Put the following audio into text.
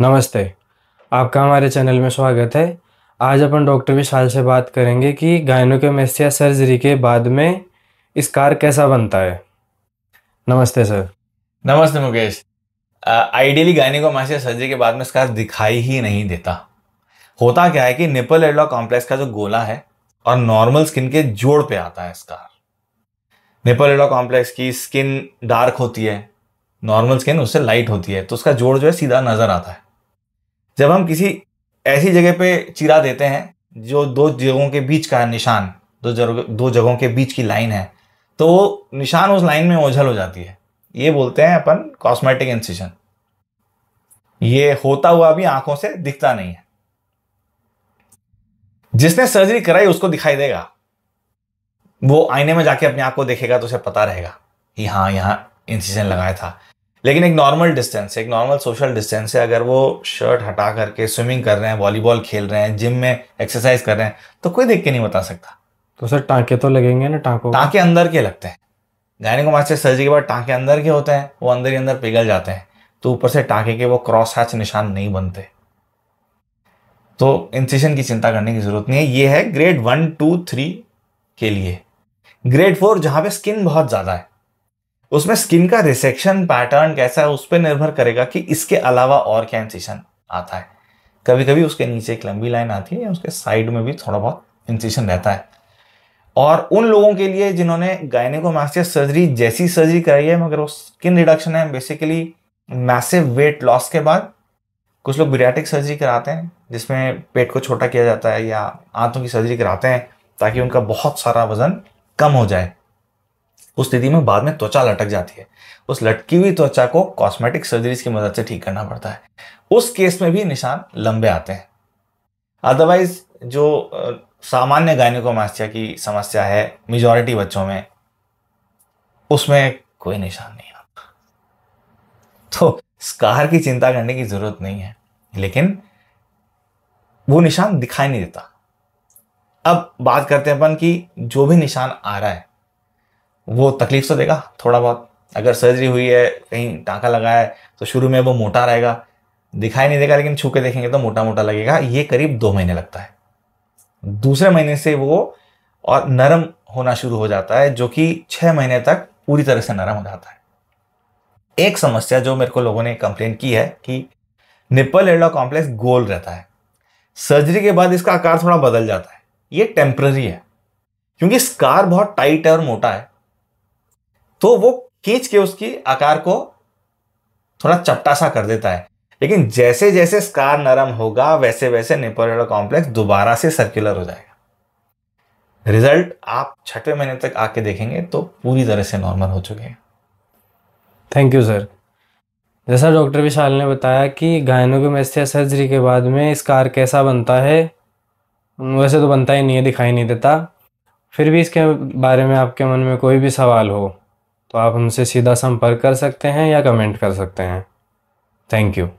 नमस्ते आपका हमारे चैनल में स्वागत है आज अपन डॉक्टर विशाल से बात करेंगे कि गायनोकेमेस्टिया सर्जरी के बाद में इस कार कैसा बनता है नमस्ते सर नमस्ते मुकेश आइडियली गायनोकोमेस्टिया सर्जरी के बाद में कार दिखाई ही नहीं देता होता क्या है कि निपल एडलॉ कॉम्प्लेक्स का जो गोला है और नॉर्मल स्किन के जोड़ पे आता है स्कार निपल एडलॉ कॉम्प्लेक्स की स्किन डार्क होती है नॉर्मल स्किन उससे लाइट होती है तो उसका जोड़ जो है सीधा नजर आता है जब हम किसी ऐसी जगह पे चिरा देते हैं जो दो जगहों के बीच का निशान दो दो जगहों के बीच की लाइन है तो निशान उस लाइन में ओझल हो जाती है ये बोलते हैं अपन कॉस्मेटिक इंसिशन ये होता हुआ भी आंखों से दिखता नहीं है जिसने सर्जरी कराई उसको दिखाई देगा वो आईने में जाके अपने आप को देखेगा तो उसे पता रहेगा कि हाँ यहाँ इंसिजन लगाया था लेकिन एक नॉर्मल डिस्टेंस है एक नॉर्मल सोशल डिस्टेंस है अगर वो शर्ट हटा करके स्विमिंग कर रहे हैं वॉलीबॉल खेल रहे हैं जिम में एक्सरसाइज कर रहे हैं तो कोई देख के नहीं बता सकता तो सर टाँके तो लगेंगे ना टाँकों टाँके अंदर के लगते हैं गायने को मास्टर सर्जरी के बाद टाँके अंदर के होते हैं वो अंदर ही अंदर पिघल जाते हैं तो ऊपर से टाके के वो क्रॉस हैच निशान नहीं बनते तो इंसिशन की चिंता करने की जरूरत नहीं है ये है ग्रेड वन टू थ्री के लिए ग्रेड फोर जहाँ पे स्किन बहुत ज़्यादा है उसमें स्किन का रिसेक्शन पैटर्न कैसा है उस पर निर्भर करेगा कि इसके अलावा और क्या इंसिशन आता है कभी कभी उसके नीचे एक लंबी लाइन आती है या उसके साइड में भी थोड़ा बहुत इंसिशन रहता है और उन लोगों के लिए जिन्होंने गायनेकोमास्टिया सर्जरी जैसी सर्जरी कराई है मगर वो स्किन रिडक्शन है बेसिकली मैसिव वेट लॉस के बाद कुछ लोग बिराटिक सर्जरी कराते हैं जिसमें पेट को छोटा किया जाता है या आंतों की सर्जरी कराते हैं ताकि उनका बहुत सारा वजन कम हो जाए उस स्थिति में बाद में त्वचा लटक जाती है उस लटकी हुई त्वचा को कॉस्मेटिक सर्जरीज की मदद से ठीक करना पड़ता है उस केस में भी निशान लंबे आते हैं अदरवाइज जो सामान्य गायनिकोमास्टिया की समस्या है मेजॉरिटी बच्चों में उसमें कोई निशान नहीं आता तो स्कार की चिंता करने की जरूरत नहीं है लेकिन वो निशान दिखाई नहीं देता अब बात करते हैं अपन कि जो भी निशान आ रहा है वो तकलीफ तो देगा थोड़ा बहुत अगर सर्जरी हुई है कहीं टाँका लगा है तो शुरू में वो मोटा रहेगा दिखाई नहीं देगा लेकिन छू के देखेंगे तो मोटा मोटा लगेगा ये करीब दो महीने लगता है दूसरे महीने से वो और नरम होना शुरू हो जाता है जो कि छः महीने तक पूरी तरह से नरम हो जाता है एक समस्या जो मेरे को लोगों ने कंप्लेन की है कि निप्पल एडला कॉम्प्लेक्स गोल रहता है सर्जरी के बाद इसका आकार थोड़ा बदल जाता है ये टेम्प्ररी है क्योंकि स्कार बहुत टाइट है और मोटा है तो वो खींच के उसकी आकार को थोड़ा चपटा सा कर देता है लेकिन जैसे जैसे स्कार नरम होगा वैसे वैसे नेपोरेडो कॉम्प्लेक्स दोबारा से सर्कुलर हो जाएगा रिजल्ट आप छठवें महीने तक आके देखेंगे तो पूरी तरह से नॉर्मल हो चुके हैं थैंक यू सर जैसा डॉक्टर विशाल ने बताया कि गायनोकोमेस्टिया सर्जरी के बाद में स्कार कैसा बनता है वैसे तो बनता ही नहीं है दिखाई नहीं देता फिर भी इसके बारे में आपके मन में कोई भी सवाल हो तो आप हमसे सीधा संपर्क कर सकते हैं या कमेंट कर सकते हैं थैंक यू